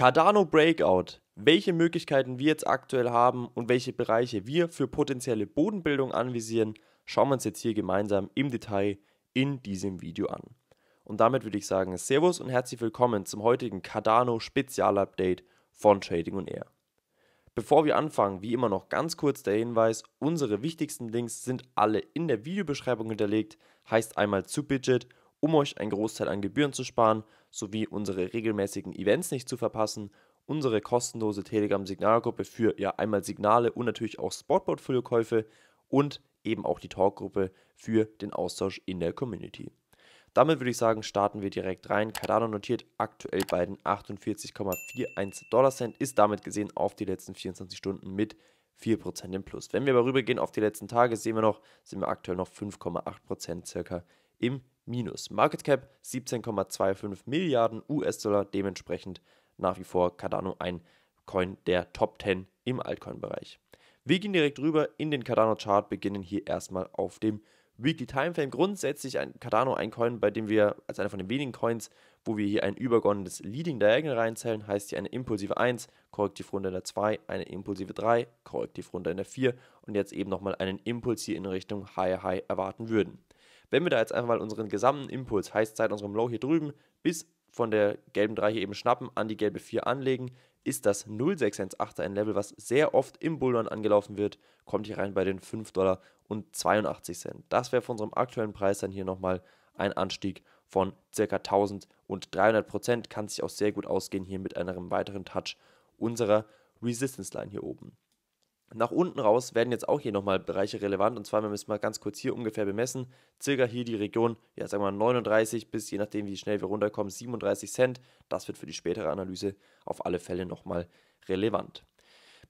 Cardano Breakout, welche Möglichkeiten wir jetzt aktuell haben und welche Bereiche wir für potenzielle Bodenbildung anvisieren, schauen wir uns jetzt hier gemeinsam im Detail in diesem Video an. Und damit würde ich sagen, Servus und herzlich willkommen zum heutigen Cardano Spezialupdate von Trading und Air. Bevor wir anfangen, wie immer noch ganz kurz der Hinweis, unsere wichtigsten Links sind alle in der Videobeschreibung hinterlegt, heißt einmal zu Bidget um euch einen Großteil an Gebühren zu sparen, sowie unsere regelmäßigen Events nicht zu verpassen, unsere kostenlose Telegram-Signalgruppe für ja einmal Signale und natürlich auch Sportportfoliokäufe und eben auch die Talkgruppe für den Austausch in der Community. Damit würde ich sagen, starten wir direkt rein. Cardano notiert aktuell bei den 48,41 Dollar Cent, ist damit gesehen auf die letzten 24 Stunden mit 4% im Plus. Wenn wir aber rübergehen auf die letzten Tage, sehen wir noch, sind wir aktuell noch 5,8% circa im minus. Market Cap 17,25 Milliarden US-Dollar, dementsprechend nach wie vor Cardano ein Coin der Top 10 im Altcoin-Bereich. Wir gehen direkt rüber in den Cardano Chart, beginnen hier erstmal auf dem Weekly Timeframe. Grundsätzlich ein Cardano ein Coin, bei dem wir als einer von den wenigen Coins, wo wir hier ein übergeordnetes Leading Diagonal reinzählen, heißt hier eine impulsive 1, korrektiv runter in der 2, eine impulsive 3, korrektiv runter in der 4 und jetzt eben nochmal einen Impuls hier in Richtung High High erwarten würden. Wenn wir da jetzt einfach mal unseren gesamten Impuls, heißt seit unserem Low hier drüben bis von der gelben 3 hier eben schnappen, an die gelbe 4 anlegen, ist das 0618 ein Level, was sehr oft im Bullrun angelaufen wird, kommt hier rein bei den 5,82 Dollar Das wäre von unserem aktuellen Preis dann hier nochmal ein Anstieg von ca. 1300 Prozent, kann sich auch sehr gut ausgehen hier mit einem weiteren Touch unserer Resistance Line hier oben. Nach unten raus werden jetzt auch hier nochmal Bereiche relevant und zwar, wir müssen mal ganz kurz hier ungefähr bemessen, circa hier die Region, ja sagen wir mal 39 bis je nachdem wie schnell wir runterkommen, 37 Cent, das wird für die spätere Analyse auf alle Fälle nochmal relevant.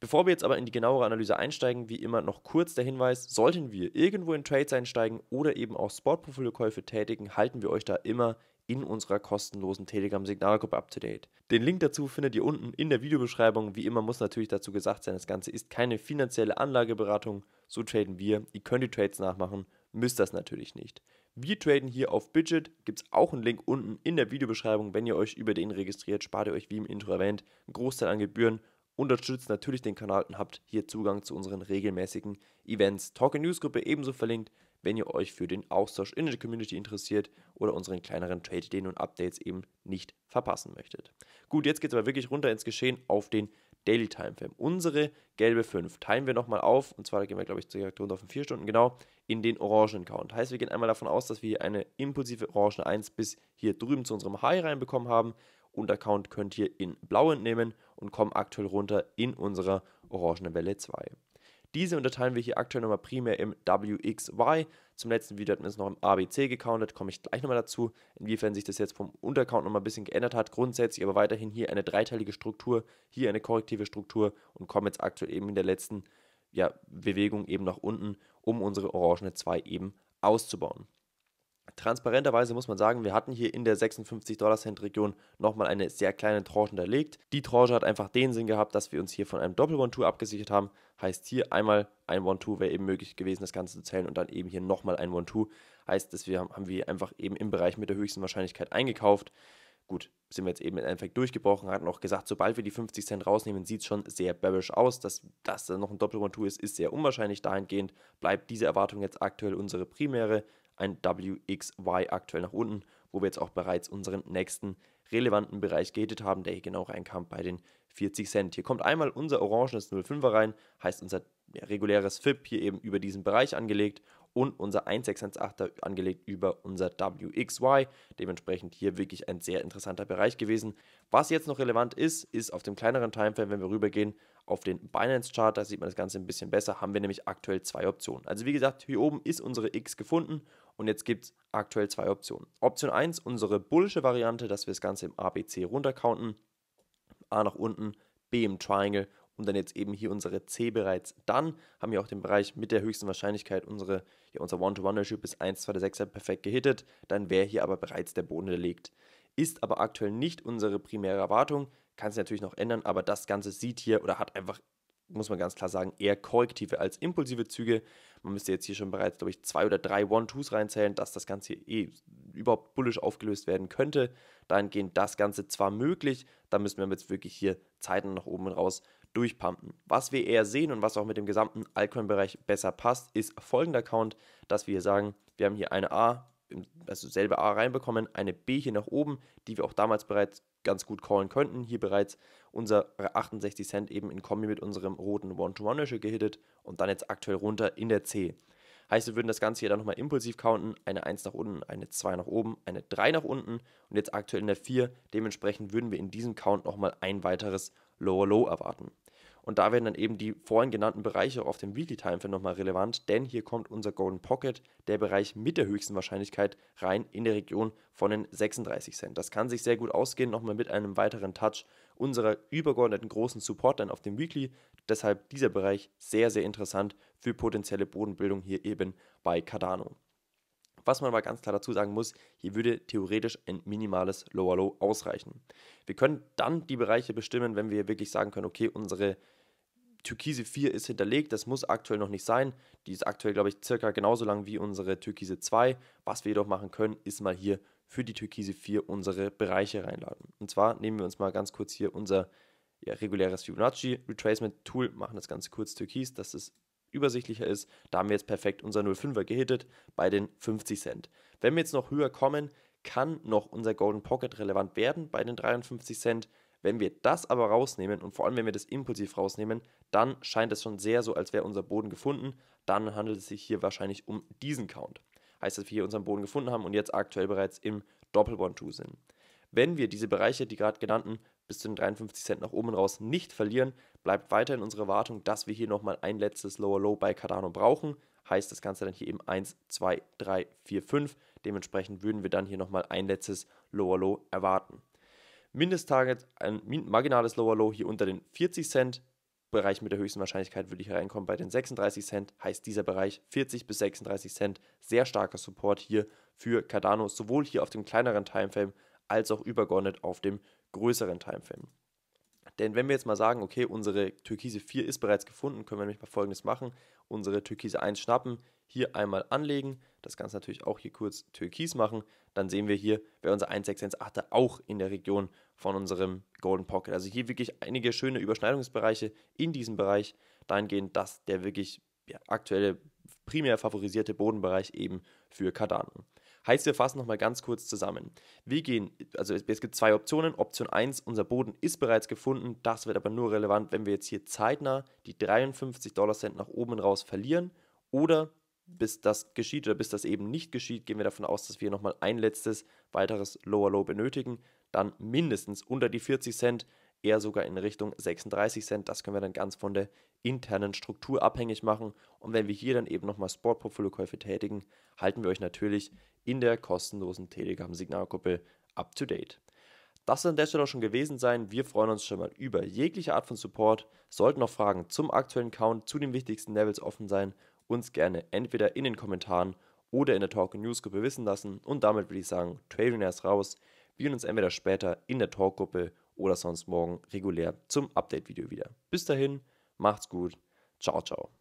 Bevor wir jetzt aber in die genauere Analyse einsteigen, wie immer noch kurz der Hinweis, sollten wir irgendwo in Trades einsteigen oder eben auch Sportportfoliokäufe tätigen, halten wir euch da immer in unserer kostenlosen Telegram-Signalgruppe up to date. Den Link dazu findet ihr unten in der Videobeschreibung. Wie immer muss natürlich dazu gesagt sein, das Ganze ist keine finanzielle Anlageberatung. So traden wir. Ihr könnt die Trades nachmachen, müsst das natürlich nicht. Wir traden hier auf Budget, gibt es auch einen Link unten in der Videobeschreibung. Wenn ihr euch über den registriert, spart ihr euch, wie im Intro erwähnt, einen Großteil an Gebühren Unterstützt natürlich den Kanal und habt hier Zugang zu unseren regelmäßigen Events. Talk News Gruppe ebenso verlinkt, wenn ihr euch für den Austausch in der Community interessiert oder unseren kleineren Trade-Ideen und Updates eben nicht verpassen möchtet. Gut, jetzt geht es aber wirklich runter ins Geschehen auf den Daily Timeframe. Unsere gelbe 5 teilen wir nochmal auf, und zwar gehen wir, glaube ich, direkt runter auf 4 Stunden genau, in den orangen Count. Heißt, wir gehen einmal davon aus, dass wir hier eine impulsive orange 1 bis hier drüben zu unserem High reinbekommen haben. Und der Count könnt ihr in blau entnehmen und kommen aktuell runter in unserer orangenen Welle 2. Diese unterteilen wir hier aktuell nochmal primär im WXY. Zum letzten Video hatten wir es noch im ABC gecountet, komme ich gleich nochmal dazu, inwiefern sich das jetzt vom Untercount nochmal ein bisschen geändert hat. Grundsätzlich aber weiterhin hier eine dreiteilige Struktur, hier eine korrektive Struktur und kommen jetzt aktuell eben in der letzten ja, Bewegung eben nach unten, um unsere orangene 2 eben auszubauen. Transparenterweise muss man sagen, wir hatten hier in der 56-Dollar-Cent-Region nochmal eine sehr kleine Tranche unterlegt. Die Tranche hat einfach den Sinn gehabt, dass wir uns hier von einem Doppel-One-Two abgesichert haben. Heißt hier einmal ein One-Two wäre eben möglich gewesen, das Ganze zu zählen und dann eben hier nochmal ein One-Two. Heißt, dass wir haben wir einfach eben im Bereich mit der höchsten Wahrscheinlichkeit eingekauft. Gut, sind wir jetzt eben im Endeffekt durchgebrochen, hatten auch gesagt, sobald wir die 50 Cent rausnehmen, sieht es schon sehr bearish aus. Dass das dann noch ein Doppel-One-Two ist, ist sehr unwahrscheinlich. Dahingehend bleibt diese Erwartung jetzt aktuell unsere primäre ein WXY aktuell nach unten, wo wir jetzt auch bereits unseren nächsten relevanten Bereich gated haben, der hier genau reinkam bei den 40 Cent. Hier kommt einmal unser orangenes 05er rein, heißt unser reguläres FIP hier eben über diesen Bereich angelegt und unser 1618er angelegt über unser WXY. Dementsprechend hier wirklich ein sehr interessanter Bereich gewesen. Was jetzt noch relevant ist, ist auf dem kleineren Timeframe, wenn wir rübergehen auf den Binance Chart, da sieht man das Ganze ein bisschen besser, haben wir nämlich aktuell zwei Optionen. Also wie gesagt, hier oben ist unsere X gefunden und jetzt gibt es aktuell zwei Optionen. Option 1, unsere bullische Variante, dass wir das Ganze im ABC runtercounten. A nach unten, B im Triangle und dann jetzt eben hier unsere C bereits. Dann haben wir auch den Bereich mit der höchsten Wahrscheinlichkeit, unsere, ja, unser One-to-One-Ratio ist 1, 2, 6 perfekt gehittet. Dann wäre hier aber bereits der Boden gelegt. Ist aber aktuell nicht unsere primäre Erwartung, kann es natürlich noch ändern, aber das Ganze sieht hier oder hat einfach muss man ganz klar sagen, eher korrektive als impulsive Züge. Man müsste jetzt hier schon bereits, glaube ich, zwei oder drei One-Twos reinzählen, dass das Ganze eh überhaupt bullisch aufgelöst werden könnte. Dahingehend das Ganze zwar möglich, da müssen wir jetzt wirklich hier Zeiten nach oben raus durchpumpen. Was wir eher sehen und was auch mit dem gesamten Altcoin-Bereich besser passt, ist folgender Count, dass wir hier sagen, wir haben hier eine A, also selbe A reinbekommen, eine B hier nach oben, die wir auch damals bereits ganz gut callen könnten. Hier bereits unsere 68 Cent eben in Kombi mit unserem roten One-to-One-Ratio gehittet und dann jetzt aktuell runter in der C. Heißt, wir würden das Ganze hier dann nochmal impulsiv counten, eine 1 nach unten, eine 2 nach oben, eine 3 nach unten und jetzt aktuell in der 4. Dementsprechend würden wir in diesem Count nochmal ein weiteres Lower Low erwarten. Und da werden dann eben die vorhin genannten Bereiche auf dem Weekly Time Frame nochmal relevant, denn hier kommt unser Golden Pocket, der Bereich mit der höchsten Wahrscheinlichkeit, rein in der Region von den 36 Cent. Das kann sich sehr gut ausgehen, nochmal mit einem weiteren Touch unserer übergeordneten großen Support dann auf dem Weekly. Deshalb dieser Bereich sehr, sehr interessant für potenzielle Bodenbildung hier eben bei Cardano. Was man aber ganz klar dazu sagen muss, hier würde theoretisch ein minimales Lower Low ausreichen. Wir können dann die Bereiche bestimmen, wenn wir wirklich sagen können, okay, unsere Türkise 4 ist hinterlegt, das muss aktuell noch nicht sein. Die ist aktuell, glaube ich, circa genauso lang wie unsere Türkise 2. Was wir jedoch machen können, ist mal hier für die Türkise 4 unsere Bereiche reinladen. Und zwar nehmen wir uns mal ganz kurz hier unser ja, reguläres Fibonacci Retracement Tool, machen das Ganze kurz türkis, dass es übersichtlicher ist. Da haben wir jetzt perfekt unser 05er gehittet bei den 50 Cent. Wenn wir jetzt noch höher kommen, kann noch unser Golden Pocket relevant werden bei den 53 Cent. Wenn wir das aber rausnehmen und vor allem, wenn wir das impulsiv rausnehmen, dann scheint es schon sehr so, als wäre unser Boden gefunden. Dann handelt es sich hier wahrscheinlich um diesen Count. Heißt, dass wir hier unseren Boden gefunden haben und jetzt aktuell bereits im Doppel-One-Two sind. Wenn wir diese Bereiche, die gerade genannten, bis zu den 53 Cent nach oben raus nicht verlieren, bleibt weiterhin unsere Wartung, dass wir hier nochmal ein letztes Lower Low bei Cardano brauchen. Heißt das Ganze dann hier eben 1, 2, 3, 4, 5. Dementsprechend würden wir dann hier nochmal ein letztes Lower Low erwarten. Mindesttarget, ein marginales Lower Low hier unter den 40 Cent. Bereich mit der höchsten Wahrscheinlichkeit würde ich reinkommen bei den 36 Cent, heißt dieser Bereich 40 bis 36 Cent sehr starker Support hier für Cardano, sowohl hier auf dem kleineren Timeframe als auch übergeordnet auf dem größeren Timeframe. Denn wenn wir jetzt mal sagen, okay, unsere Türkise 4 ist bereits gefunden, können wir nämlich mal folgendes machen. Unsere Türkise 1 schnappen, hier einmal anlegen, das Ganze natürlich auch hier kurz türkis machen. Dann sehen wir hier, wäre unser 1618 auch in der Region von unserem Golden Pocket. Also hier wirklich einige schöne Überschneidungsbereiche in diesem Bereich, dahingehend, dass der wirklich ja, aktuelle primär favorisierte Bodenbereich eben für Cardano. Heißt, wir fassen nochmal ganz kurz zusammen. Wir gehen, also es, es gibt zwei Optionen. Option 1, unser Boden ist bereits gefunden. Das wird aber nur relevant, wenn wir jetzt hier zeitnah die 53 Dollar Cent nach oben raus verlieren. Oder bis das geschieht oder bis das eben nicht geschieht, gehen wir davon aus, dass wir nochmal ein letztes weiteres Lower Low benötigen. Dann mindestens unter die 40 Cent eher sogar in Richtung 36 Cent. Das können wir dann ganz von der internen Struktur abhängig machen. Und wenn wir hier dann eben nochmal Sportportfoliokäufe tätigen, halten wir euch natürlich in der kostenlosen Telegram-Signalgruppe up to date. Das soll an der Stelle auch schon gewesen sein. Wir freuen uns schon mal über jegliche Art von Support. Sollten noch Fragen zum aktuellen Count, zu den wichtigsten Levels offen sein, uns gerne entweder in den Kommentaren oder in der Talk News Gruppe wissen lassen. Und damit würde ich sagen, Trading erst raus. Wir sehen uns entweder später in der Talk Gruppe oder sonst morgen regulär zum Update-Video wieder. Bis dahin, macht's gut, ciao, ciao.